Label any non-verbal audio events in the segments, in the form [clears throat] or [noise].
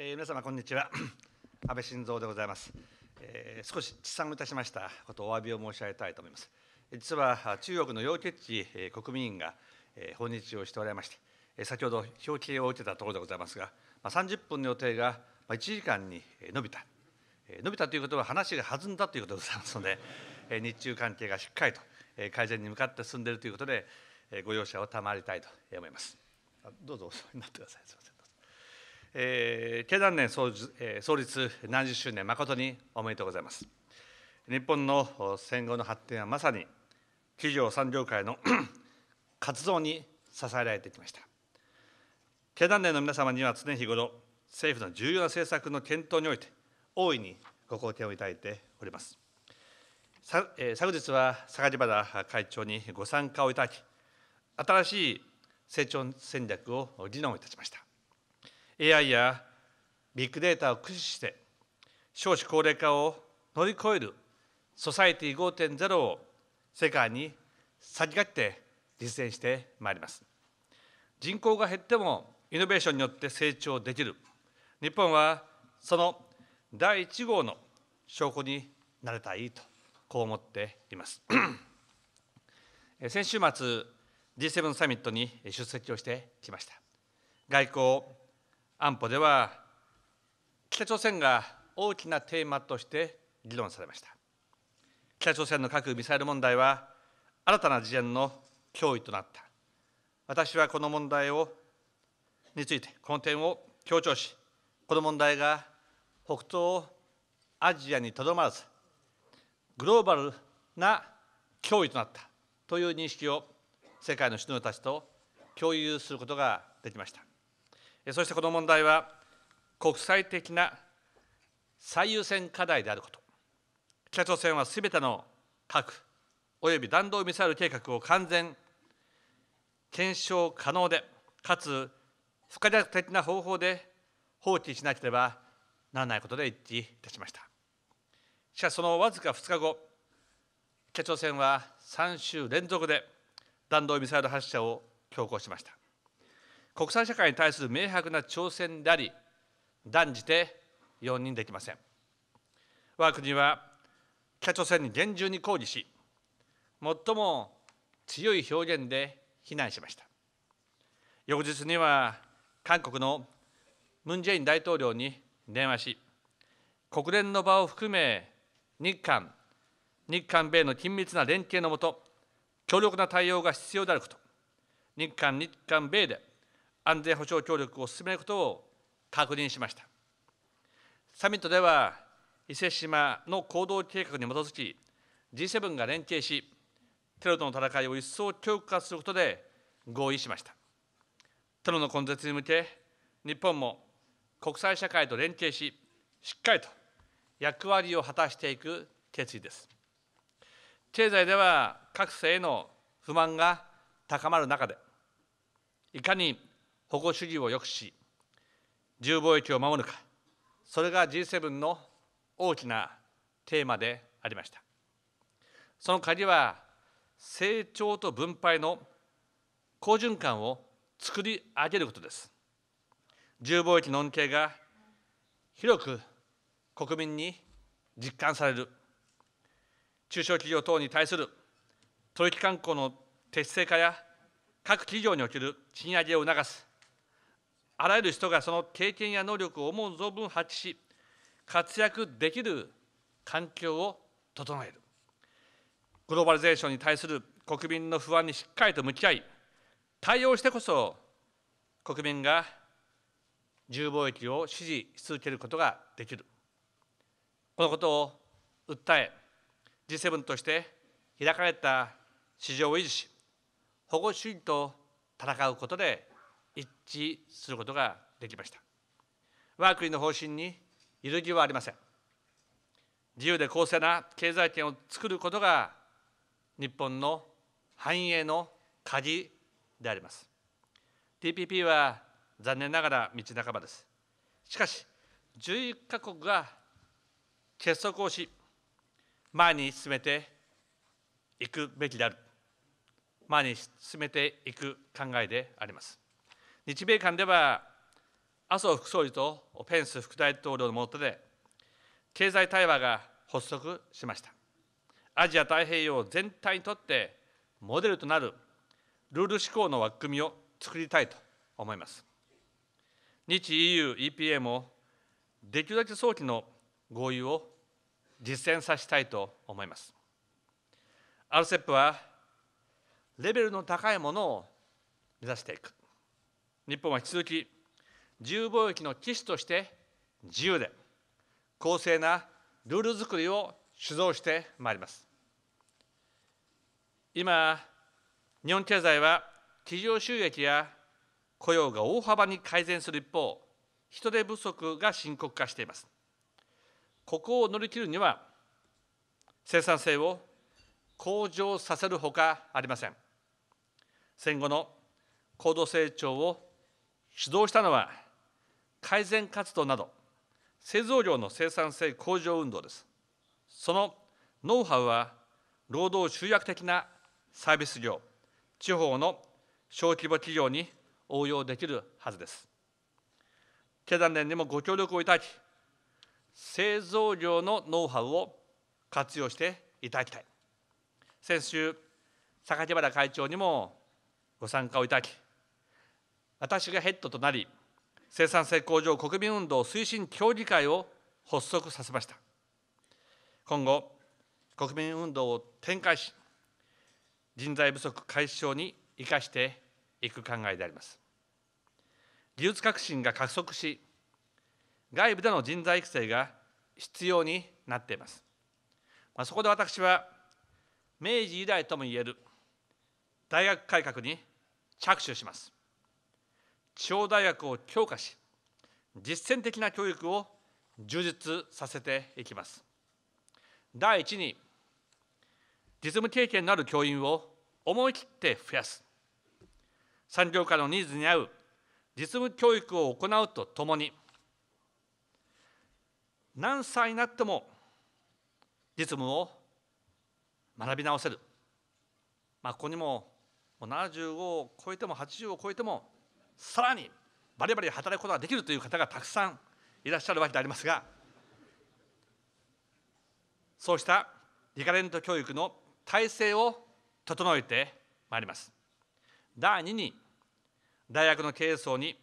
えー、皆様こんにちは [coughs] 安倍晋三でございます、えー、少し遅をいたしましたことお詫びを申し上げたいと思います実は中国の楊潔地国民委員が訪日をしておられまして先ほど表敬を受けたところでございますが30分の予定が1時間に伸びた伸びたということは話が弾んだということでございますので [laughs] 日中関係がしっかりと改善に向かって進んでいるということでご容赦を賜りたいと思いますどうぞお座りになってくださいすみませんえー、経団連創,、えー、創立70周年、誠におめでとうございます。日本の戦後の発展はまさに企業産業界の [clears throat] 活動に支えられてきました。経団連の皆様には常日頃、政府の重要な政策の検討において、大いにご貢献をいただいております。さえー、昨日は坂地原会長にご参加をいただき、新しい成長戦略を議論いたしました。AI やビッグデータを駆使して少子高齢化を乗り越えるソサイティ5.0を世界に先駆けて実践してまいります人口が減ってもイノベーションによって成長できる日本はその第1号の証拠になれたいとこう思っています先週末 G7 サミットに出席をしてきました外交安保では北朝鮮が大きなテーマとして議論されました北朝鮮の核・ミサイル問題は新たな事元の脅威となった私はこの問題をについてこの点を強調しこの問題が北東アジアにとどまらずグローバルな脅威となったという認識を世界の首脳たちと共有することができましたそしてこの問題は国際的な最優先課題であること北朝鮮はすべての核および弾道ミサイル計画を完全検証可能でかつ不可逆的な方法で放棄しなければならないことで一致いたしましたしかしそのわずか2日後北朝鮮は3週連続で弾道ミサイル発射を強行しました国際社会に対する明白な挑戦であり断じて容認できません我が国は北朝鮮に厳重に抗議し最も強い表現で非難しました翌日には韓国のムン・ジェイン大統領に電話し国連の場を含め日韓日韓米の緊密な連携のもと強力な対応が必要であること日韓日韓米で安全保障協力を進めることを確認しましたサミットでは伊勢志摩の行動計画に基づき G7 が連携しテロとの戦いを一層強化することで合意しましたテロの根絶に向け日本も国際社会と連携ししっかりと役割を果たしていく決意です経済では各差への不満が高まる中でいかに保護主義を抑止し自由貿易を守るかそれが G7 の大きなテーマでありましたその鍵は成長と分配の好循環を作り上げることです自由貿易の恩恵が広く国民に実感される中小企業等に対する取引慣行の適正化や各企業における賃上げを促すあらゆる人がその経験や能力を思う存分発揮し活躍できる環境を整えるグローバリゼーションに対する国民の不安にしっかりと向き合い対応してこそ国民が自由貿易を支持し続けることができるこのことを訴え G7 として開かれた市場を維持し保護主義と戦うことで一致することができました我が国の方針に揺るぎはありません自由で公正な経済圏を作ることが日本の繁栄の鍵であります TPP は残念ながら道半ばですしかし11カ国が結束をし前に進めていくべきである前に進めていく考えであります日米間では麻生副総理とペンス副大統領の下で経済対話が発足しましたアジア太平洋全体にとってモデルとなるルール志向の枠組みを作りたいと思います日 EU、EPA もできるだけ早期の合意を実践させたいと思います RCEP はレベルの高いものを目指していく日本は引き続き自由貿易の基地として自由で公正なルール作りを主導してまいります今日本経済は企業収益や雇用が大幅に改善する一方人手不足が深刻化していますここを乗り切るには生産性を向上させるほかありません戦後の高度成長を主導したのは改善活動など製造業の生産性向上運動ですそのノウハウは労働集約的なサービス業地方の小規模企業に応用できるはずです経団連にもご協力をいただき製造業のノウハウを活用していただきたい先週榊原会長にもご参加をいただき私がヘッドとなり生産性向上国民運動推進協議会を発足させました今後国民運動を展開し人材不足解消に生かしていく考えであります技術革新が加速し外部での人材育成が必要になっています、まあ、そこで私は明治以来ともいえる大学改革に着手します地方大学を強化し、実践的な教育を充実させていきます。第一に、実務経験のある教員を思い切って増やす。産業界のニーズに合う実務教育を行うとともに、何歳になっても実務を学び直せる、まあ、ここにももう75を超えても80を超えてもさらにバリバリ働くことができるという方がたくさんいらっしゃるわけでありますがそうしたリカレント教育の体制を整えてまいります第2に大学の経営層に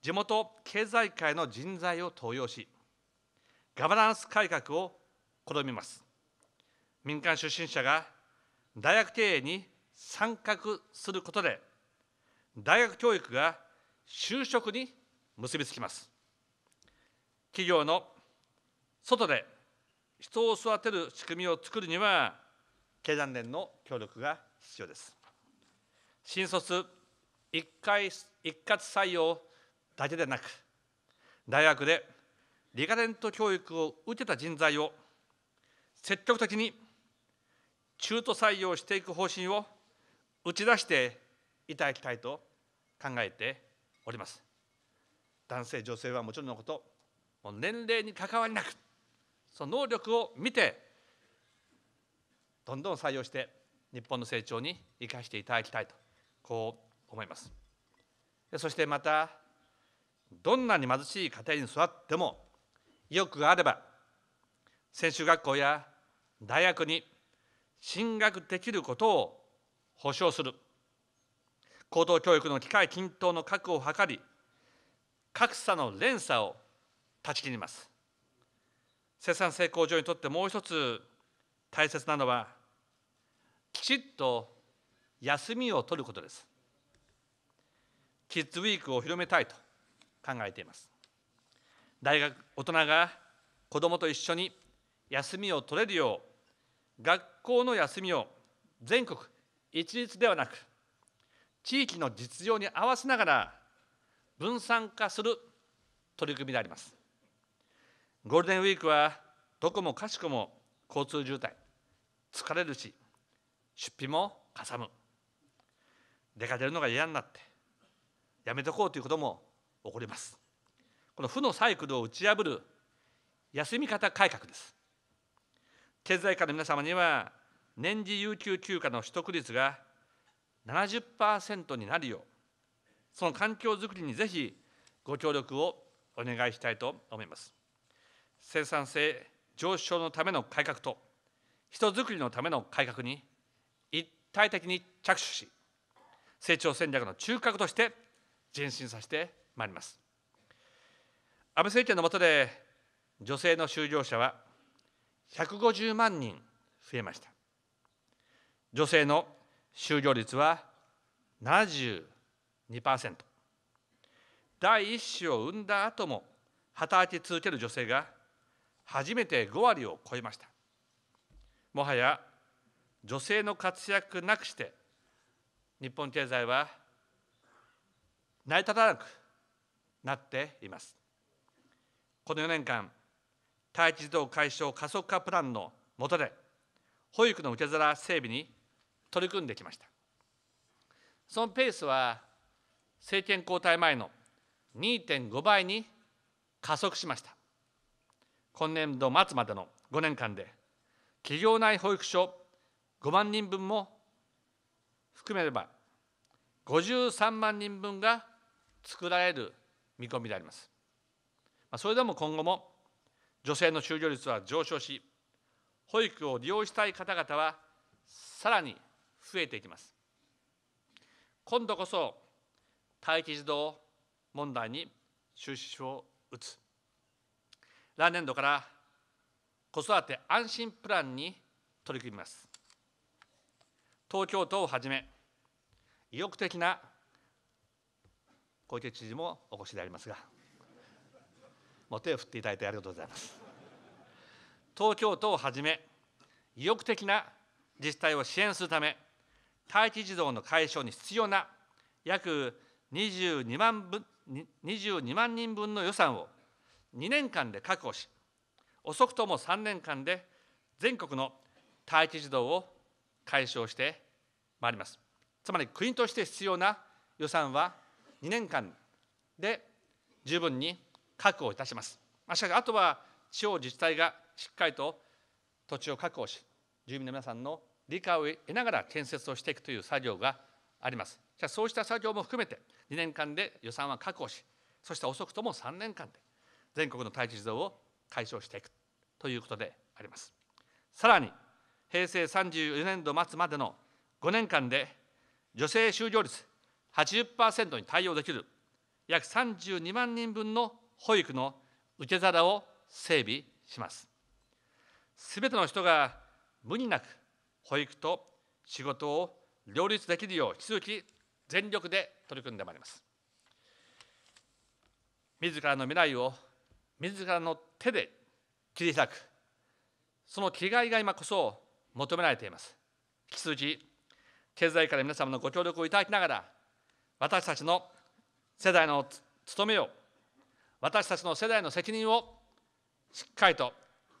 地元経済界の人材を登用しガバナンス改革を試みます民間出身者が大学経営に参画することで大学教育が就職に結びつきます企業の外で人を育てる仕組みを作るには経団連の協力が必要です新卒一回一括採用だけでなく大学でリカレント教育を受けた人材を積極的に中途採用していく方針を打ち出していただきたいと考えております男性女性はもちろんのこと年齢に関わりなくその能力を見てどんどん採用して日本の成長に生かしていただきたいとこう思いますそしてまたどんなに貧しい家庭に育っても意欲があれば専修学校や大学に進学できることを保障する高等教育の機会均等の確保を図り、格差の連鎖を断ち切ります。生産性向上にとってもう一つ大切なのは、きちっと休みを取ることです。キッズウィークを広めたいと考えています。大学大人が子どもと一緒に休みを取れるよう、学校の休みを全国一律ではなく、地域の実情に合わせながら分散化する取り組みでありますゴールデンウィークはどこもかしこも交通渋滞疲れるし出費もかさむ出かけるのが嫌になってやめとこうということも起こりますこの負のサイクルを打ち破る休み方改革です経済界の皆様には年次有給休暇の取得率が70%になるようその環境づくりにぜひご協力をお願いしたいと思います生産性上昇のための改革と人づくりのための改革に一体的に着手し成長戦略の中核として前進させてまいります安倍政権の下で女性の就業者は150万人増えました女性の就業率は72%第一子を産んだ後も働き続ける女性が初めて5割を超えましたもはや女性の活躍なくして日本経済は成り立たなくなっていますこの4年間待機児童解消加速化プランの下で保育の受け皿整備に取り組んできましたそのペースは政権交代前の2.5倍に加速しました今年度末までの5年間で企業内保育所5万人分も含めれば53万人分が作られる見込みであります。それでも今後も女性の就業率は上昇し保育を利用したい方々はさらに増えていきます今度こそ待機児童問題に終止を打つ来年度から子育て安心プランに取り組みます東京都をはじめ意欲的な小池知事もお越しでありますがもう手を振っていただいてありがとうございます東京都をはじめ意欲的な自治体を支援するため待機児童の解消に必要な約22万分22万人分の予算を2年間で確保し遅くとも3年間で全国の待機児童を解消してまいりますつまり国として必要な予算は2年間で十分に確保いたしますしかしあとは地方自治体がしっかりと土地を確保し住民の皆さんの理解を得ながら建設をしていくという作業があります。じゃあそうした作業も含めて2年間で予算は確保しそして遅くとも3年間で全国の待機児童を解消していくということであります。さらに平成34年度末までの5年間で女性就業率80%に対応できる約32万人分の保育の受け皿を整備します。すべての人が無になく保育と仕事を両立できるよう引き続き全力で取り組んでまいります自らの未来を自らの手で切り開くその気概が今こそ求められています引き続き経済から皆様のご協力をいただきながら私たちの世代の務めを私たちの世代の責任をしっかりと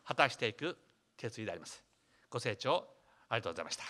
果たしていく決意でありますご清聴ありがとうございました。